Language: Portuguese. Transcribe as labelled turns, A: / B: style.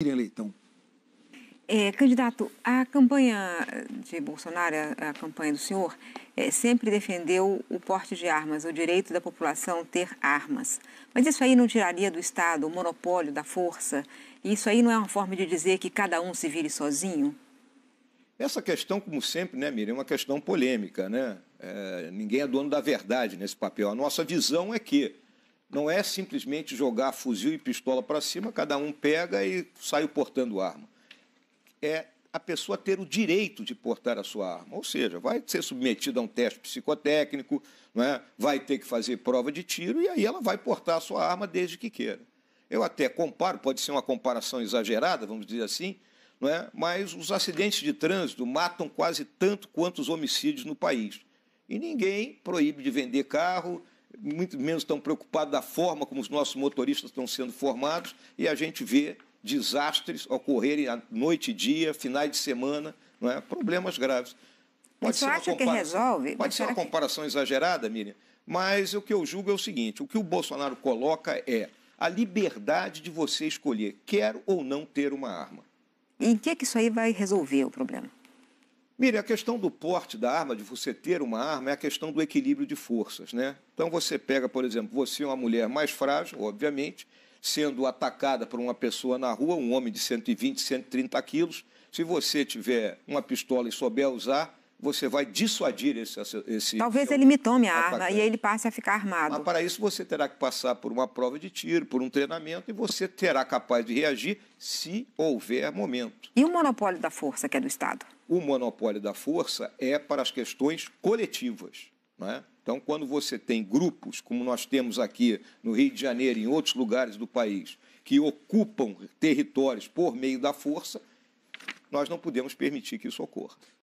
A: Miriam Leitão. É, candidato, a campanha de Bolsonaro, a campanha do senhor, é, sempre defendeu o porte de armas, o direito da população ter armas. Mas isso aí não tiraria do Estado o monopólio da força? Isso aí não é uma forma de dizer que cada um se vire sozinho?
B: Essa questão, como sempre, né, Miriam, é uma questão polêmica, né? É, ninguém é dono da verdade nesse papel. A nossa visão é que não é simplesmente jogar fuzil e pistola para cima, cada um pega e sai portando arma. É a pessoa ter o direito de portar a sua arma, ou seja, vai ser submetida a um teste psicotécnico, não é? vai ter que fazer prova de tiro e aí ela vai portar a sua arma desde que queira. Eu até comparo, pode ser uma comparação exagerada, vamos dizer assim, não é? mas os acidentes de trânsito matam quase tanto quanto os homicídios no país. E ninguém proíbe de vender carro, muito menos estão preocupados da forma como os nossos motoristas estão sendo formados e a gente vê desastres ocorrerem à noite e dia, finais de semana, não é? problemas graves. Pode Você ser acha que resolve? Pode ser uma comparação que... exagerada, Miriam, mas o que eu julgo é o seguinte: o que o Bolsonaro coloca é a liberdade de você escolher, quer ou não ter uma arma. E em que, que isso aí vai resolver o problema? Mire, a questão do porte da arma, de você ter uma arma, é a questão do equilíbrio de forças, né? Então você pega, por exemplo, você é uma mulher mais frágil, obviamente, sendo atacada por uma pessoa na rua, um homem de 120, 130 quilos. Se você tiver uma pistola e souber usar, você vai dissuadir esse. esse Talvez ele me tome a arma e ele passe a ficar armado. Mas para isso você terá que passar por uma prova de tiro, por um treinamento, e você terá capaz de reagir se houver momento. E o monopólio da força que é do Estado? o monopólio da força é para as questões coletivas. É? Então, quando você tem grupos, como nós temos aqui no Rio de Janeiro e em outros lugares do país, que ocupam territórios por meio da força, nós não podemos permitir que isso ocorra.